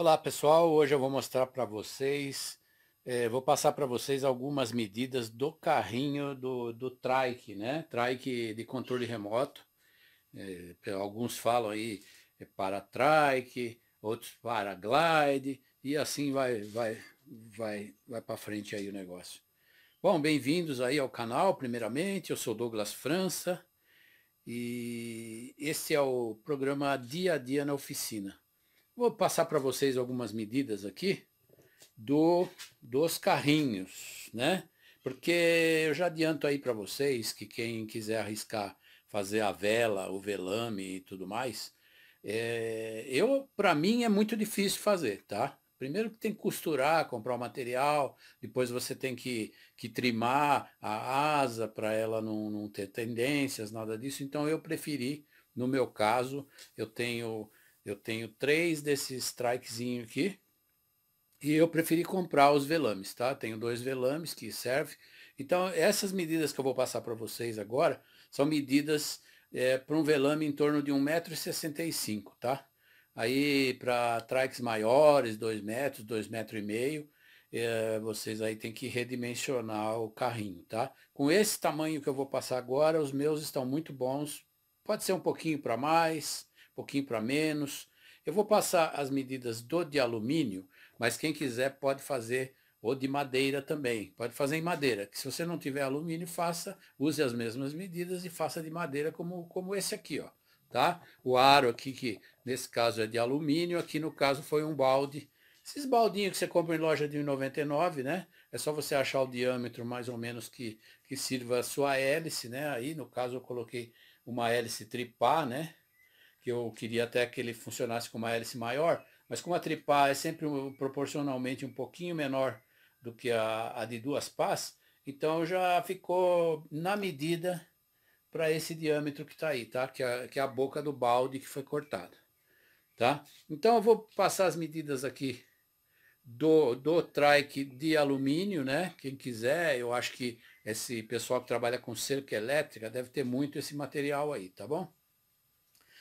Olá pessoal, hoje eu vou mostrar para vocês, é, vou passar para vocês algumas medidas do carrinho do, do trike, né? Trike de controle remoto, é, alguns falam aí é para trike, outros para glide e assim vai, vai, vai, vai para frente aí o negócio. Bom, bem-vindos aí ao canal, primeiramente, eu sou Douglas França e esse é o programa Dia a Dia na Oficina. Vou passar para vocês algumas medidas aqui do dos carrinhos, né? Porque eu já adianto aí para vocês que quem quiser arriscar fazer a vela, o velame e tudo mais, é, eu para mim é muito difícil fazer, tá? Primeiro que tem que costurar, comprar o material, depois você tem que, que trimar a asa para ela não, não ter tendências, nada disso. Então eu preferi, no meu caso, eu tenho eu tenho três desses strikezinho aqui. E eu preferi comprar os velames, tá? Tenho dois velames que servem. Então, essas medidas que eu vou passar para vocês agora são medidas é, para um velame em torno de 1,65m, tá? Aí, para trikes maiores, 2 metros, 2,5m, e meio, é, vocês aí tem que redimensionar o carrinho, tá? Com esse tamanho que eu vou passar agora, os meus estão muito bons. Pode ser um pouquinho para mais, pouquinho para menos. Eu vou passar as medidas do de alumínio, mas quem quiser pode fazer ou de madeira também. Pode fazer em madeira, que se você não tiver alumínio, faça, use as mesmas medidas e faça de madeira como, como esse aqui, ó. Tá? O aro aqui, que nesse caso é de alumínio, aqui no caso foi um balde. Esses baldinhos que você compra em loja de 1,99, né? É só você achar o diâmetro mais ou menos que, que sirva a sua hélice, né? Aí, no caso, eu coloquei uma hélice tripá, né? que eu queria até que ele funcionasse com uma hélice maior, mas como a tripá é sempre proporcionalmente um pouquinho menor do que a, a de duas pás, então já ficou na medida para esse diâmetro que está aí, tá? Que é, que é a boca do balde que foi cortado, tá? Então eu vou passar as medidas aqui do, do trike de alumínio, né? Quem quiser, eu acho que esse pessoal que trabalha com cerca elétrica deve ter muito esse material aí, tá bom?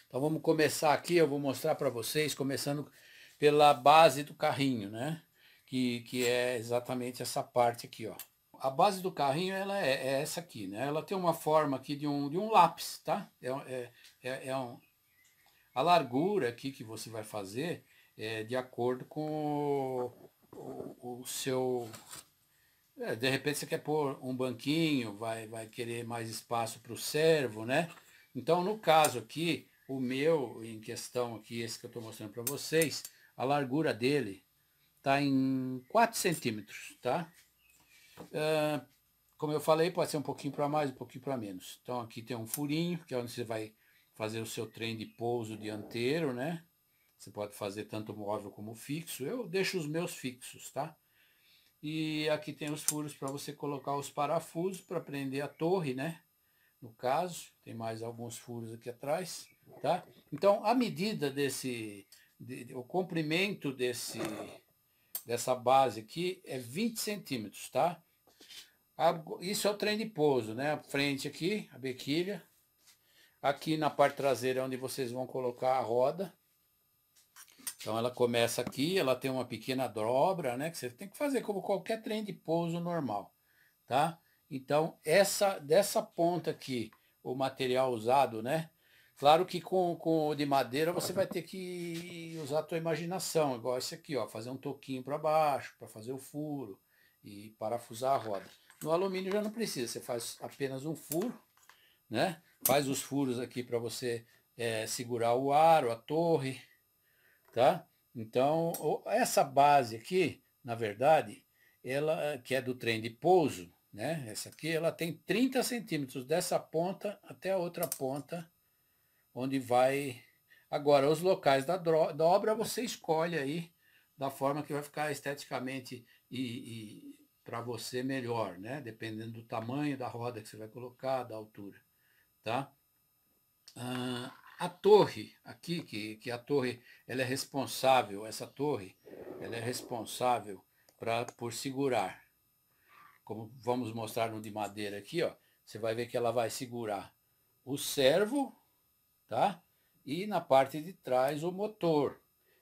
Então vamos começar aqui, eu vou mostrar para vocês, começando pela base do carrinho, né? Que, que é exatamente essa parte aqui, ó. A base do carrinho ela é, é essa aqui, né? Ela tem uma forma aqui de um, de um lápis, tá? É, é, é, é um, a largura aqui que você vai fazer é de acordo com o, o, o seu... É, de repente você quer pôr um banquinho, vai, vai querer mais espaço para o servo, né? Então, no caso aqui, o meu, em questão aqui, esse que eu estou mostrando para vocês, a largura dele está em 4 centímetros, tá? Uh, como eu falei, pode ser um pouquinho para mais, um pouquinho para menos. Então aqui tem um furinho, que é onde você vai fazer o seu trem de pouso dianteiro, né? Você pode fazer tanto móvel como fixo. Eu deixo os meus fixos, tá? E aqui tem os furos para você colocar os parafusos para prender a torre, né? No caso, tem mais alguns furos aqui atrás. Tá? Então, a medida desse, de, o comprimento desse, dessa base aqui é 20 centímetros, tá? Isso é o trem de pouso, né? A frente aqui, a bequilha. Aqui na parte traseira é onde vocês vão colocar a roda. Então ela começa aqui, ela tem uma pequena dobra, né? Que você tem que fazer como qualquer trem de pouso normal, tá? Então essa, dessa ponta aqui, o material usado, né? Claro que com, com o de madeira você vai ter que usar a tua imaginação, igual esse aqui, ó, fazer um toquinho para baixo, para fazer o furo e parafusar a roda. No alumínio já não precisa, você faz apenas um furo, né? Faz os furos aqui para você é, segurar o aro, a torre, tá? Então, essa base aqui, na verdade, ela que é do trem de pouso, né? Essa aqui, ela tem 30 centímetros dessa ponta até a outra ponta, onde vai. Agora, os locais da, da obra você escolhe aí da forma que vai ficar esteticamente e, e para você melhor, né? Dependendo do tamanho da roda que você vai colocar, da altura, tá? Ah, a torre aqui, que, que a torre, ela é responsável, essa torre, ela é responsável pra, por segurar. Como vamos mostrar no de madeira aqui, ó, você vai ver que ela vai segurar o servo tá? E na parte de trás o motor.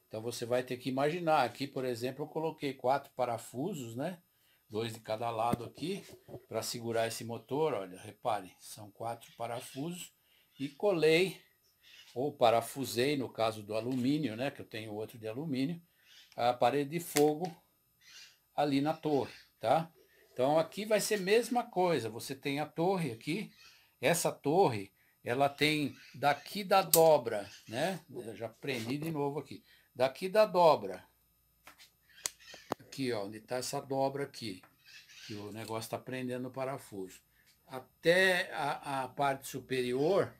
Então você vai ter que imaginar, aqui por exemplo eu coloquei quatro parafusos, né? Dois de cada lado aqui, para segurar esse motor, olha, repare, são quatro parafusos. E colei, ou parafusei no caso do alumínio, né? Que eu tenho outro de alumínio, a parede de fogo ali na torre, tá? Então aqui vai ser a mesma coisa, você tem a torre aqui, essa torre ela tem daqui da dobra, né? Eu já prendi de novo aqui. Daqui da dobra. Aqui, ó, onde está essa dobra aqui. Que o negócio está prendendo o parafuso. Até a, a parte superior,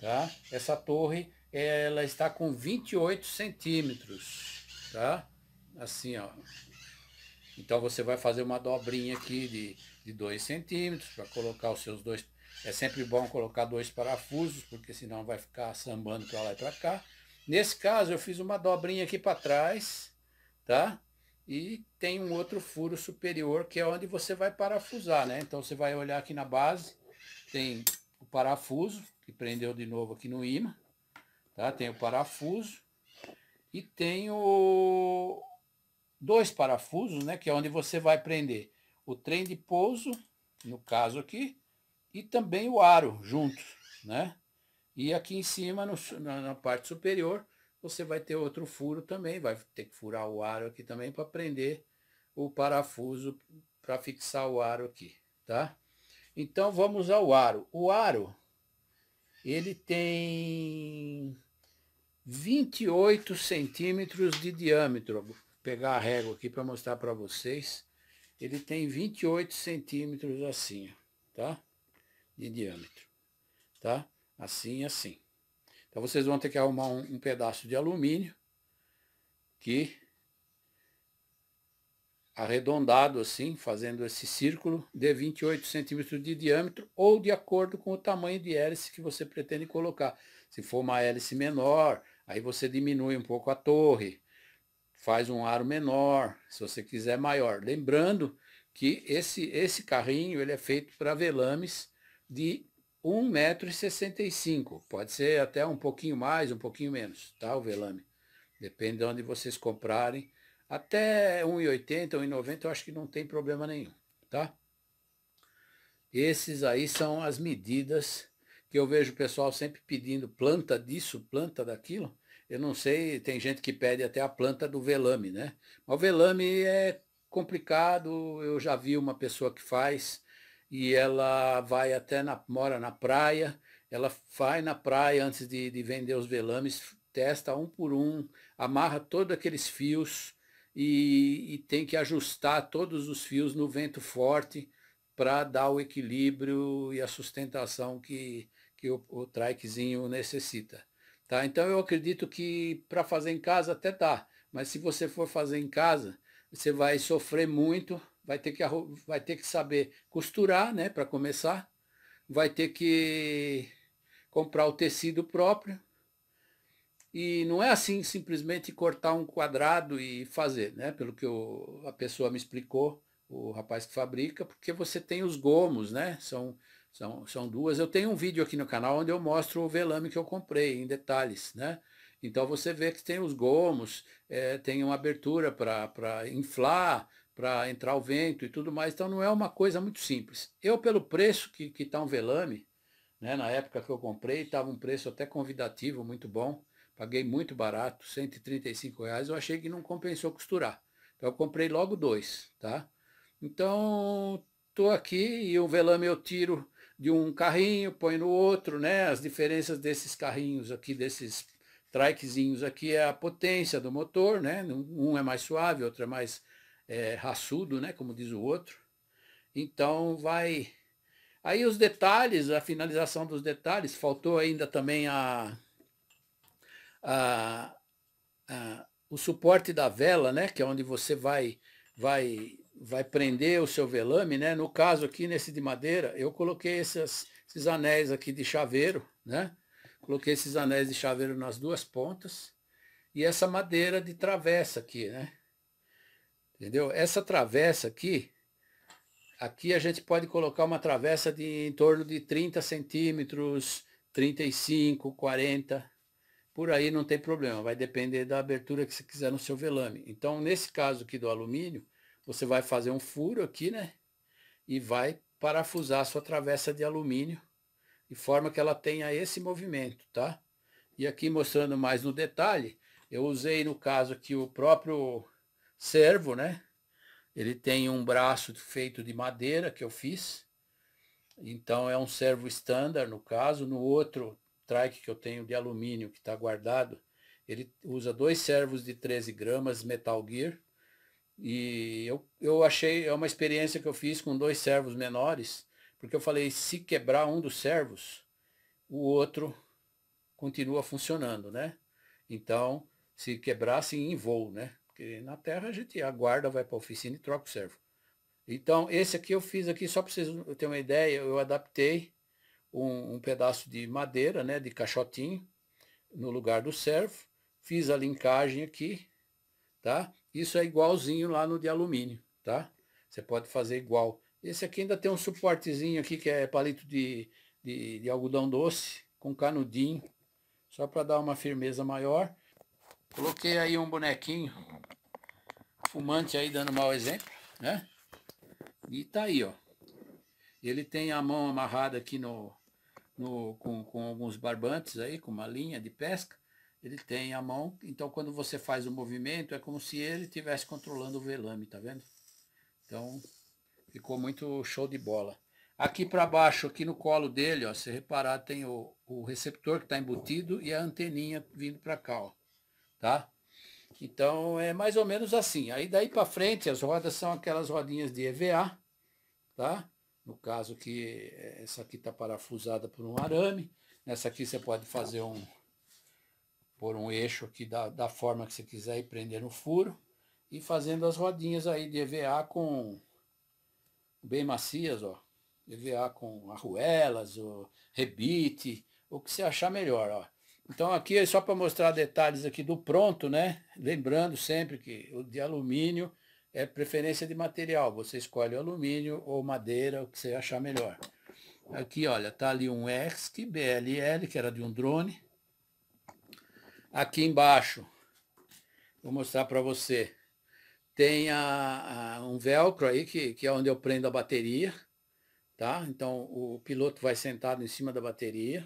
tá? Essa torre, ela está com 28 centímetros, tá? Assim, ó. Então você vai fazer uma dobrinha aqui de, de 2 centímetros para colocar os seus dois é sempre bom colocar dois parafusos, porque senão vai ficar sambando para lá e para cá. Nesse caso, eu fiz uma dobrinha aqui para trás, tá? E tem um outro furo superior, que é onde você vai parafusar, né? Então, você vai olhar aqui na base, tem o parafuso, que prendeu de novo aqui no imã, tá? Tem o parafuso e tem o... dois parafusos, né? Que é onde você vai prender o trem de pouso, no caso aqui, e também o aro juntos, né? E aqui em cima, no, na, na, parte superior, você vai ter outro furo também, vai ter que furar o aro aqui também para prender o parafuso para fixar o aro aqui, tá? Então vamos ao aro. O aro, ele tem 28 centímetros de diâmetro. Vou pegar a régua aqui para mostrar para vocês. Ele tem 28 centímetros assim, tá? de diâmetro. Tá? Assim assim. Então vocês vão ter que arrumar um, um pedaço de alumínio que arredondado assim, fazendo esse círculo de 28 centímetros de diâmetro ou de acordo com o tamanho de hélice que você pretende colocar. Se for uma hélice menor, aí você diminui um pouco a torre, faz um aro menor, se você quiser maior. Lembrando que esse, esse carrinho ele é feito para velames de 1,65m. Pode ser até um pouquinho mais, um pouquinho menos, tá? O velame. Depende de onde vocês comprarem. Até 1,80, 1,90 eu acho que não tem problema nenhum, tá? Esses aí são as medidas que eu vejo o pessoal sempre pedindo planta disso, planta daquilo. Eu não sei, tem gente que pede até a planta do velame, né? o velame é complicado, eu já vi uma pessoa que faz, e ela vai até na, mora na praia, ela vai na praia antes de, de vender os velames, testa um por um, amarra todos aqueles fios e, e tem que ajustar todos os fios no vento forte para dar o equilíbrio e a sustentação que, que o, o trikezinho necessita. Tá? Então eu acredito que para fazer em casa até dá, mas se você for fazer em casa, você vai sofrer muito vai ter que, vai ter que saber costurar, né, para começar, vai ter que comprar o tecido próprio. E não é assim simplesmente cortar um quadrado e fazer, né? Pelo que a pessoa me explicou, o rapaz que fabrica, porque você tem os gomos, né? São, são, são duas. Eu tenho um vídeo aqui no canal onde eu mostro o velame que eu comprei em detalhes, né? Então você vê que tem os gomos, é, tem uma abertura para inflar, para entrar o vento e tudo mais. Então não é uma coisa muito simples. Eu, pelo preço que está um velame, né, na época que eu comprei, estava um preço até convidativo, muito bom. Paguei muito barato, 135 reais. Eu achei que não compensou costurar. Então eu comprei logo dois, tá? Então tô aqui e o velame eu tiro de um carrinho, põe no outro, né? As diferenças desses carrinhos aqui, desses trikezinhos aqui é a potência do motor, né? Um é mais suave, outro é mais é, raçudo, né, como diz o outro. Então vai. Aí os detalhes, a finalização dos detalhes, faltou ainda também a, a, a o suporte da vela, né, que é onde você vai vai vai prender o seu velame, né? No caso aqui nesse de madeira, eu coloquei esses, esses anéis aqui de chaveiro, né? Coloquei esses anéis de chaveiro nas duas pontas e essa madeira de travessa aqui, né? Entendeu? Essa travessa aqui, aqui a gente pode colocar uma travessa de em torno de 30 centímetros, 35, 40. Por aí não tem problema, vai depender da abertura que você quiser no seu velame. Então, nesse caso aqui do alumínio, você vai fazer um furo aqui, né? E vai parafusar a sua travessa de alumínio, de forma que ela tenha esse movimento, tá? E aqui mostrando mais no detalhe, eu usei no caso aqui o próprio servo, né? Ele tem um braço feito de madeira que eu fiz. Então é um servo standard no caso. No outro trike que eu tenho de alumínio que está guardado, ele usa dois servos de 13 gramas Metal Gear. E eu, eu achei, é uma experiência que eu fiz com dois servos menores, porque eu falei, se quebrar um dos servos, o outro continua funcionando, né? Então, se quebrar, sim, em voo, né? Porque na terra a gente aguarda, vai para a oficina e troca o servo. Então, esse aqui eu fiz aqui só para vocês terem uma ideia, eu adaptei um, um, pedaço de madeira, né, de caixotinho, no lugar do servo, fiz a linkagem aqui, tá? Isso é igualzinho lá no de alumínio, tá? Você pode fazer igual. Esse aqui ainda tem um suportezinho aqui que é palito de, de, de algodão doce, com canudinho, só para dar uma firmeza maior. Coloquei aí um bonequinho fumante aí dando mau exemplo, né? E tá aí, ó. Ele tem a mão amarrada aqui no, no com, com alguns barbantes aí, com uma linha de pesca. Ele tem a mão, então quando você faz o movimento é como se ele estivesse controlando o velame, tá vendo? Então ficou muito show de bola. Aqui para baixo, aqui no colo dele, ó, se reparar tem o, o receptor que está embutido e a anteninha vindo para cá, ó tá? Então é mais ou menos assim. Aí daí para frente as rodas são aquelas rodinhas de EVA, tá? No caso que é, essa aqui está parafusada por um arame. Nessa aqui você pode fazer um por um eixo aqui da, da forma que você quiser e prender no furo. E fazendo as rodinhas aí de EVA com bem macias, ó. EVA com arruelas, ou rebite, o que você achar melhor, ó. Então aqui é só para mostrar detalhes aqui do pronto, né? Lembrando sempre que o de alumínio é preferência de material. Você escolhe alumínio ou madeira, o que você achar melhor. Aqui, olha, tá ali um ERSC BLL, que era de um drone. Aqui embaixo, vou mostrar para você, tem a, a, um velcro aí, que, que é onde eu prendo a bateria, tá? Então, o piloto vai sentado em cima da bateria.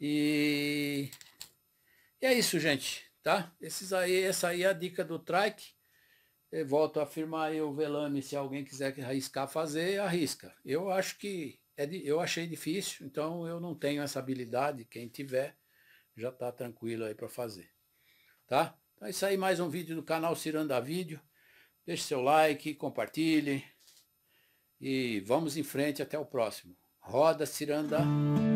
E, e é isso, gente, tá? Esses aí, essa aí é a dica do trike. Eu volto a afirmar aí o velame, se alguém quiser arriscar fazer, arrisca. Eu acho que é, eu achei difícil, então eu não tenho essa habilidade, quem tiver já tá tranquilo aí para fazer. Tá? Então é isso aí, mais um vídeo do canal Ciranda Vídeo. Deixe seu like, compartilhe e vamos em frente até o próximo. Roda Ciranda.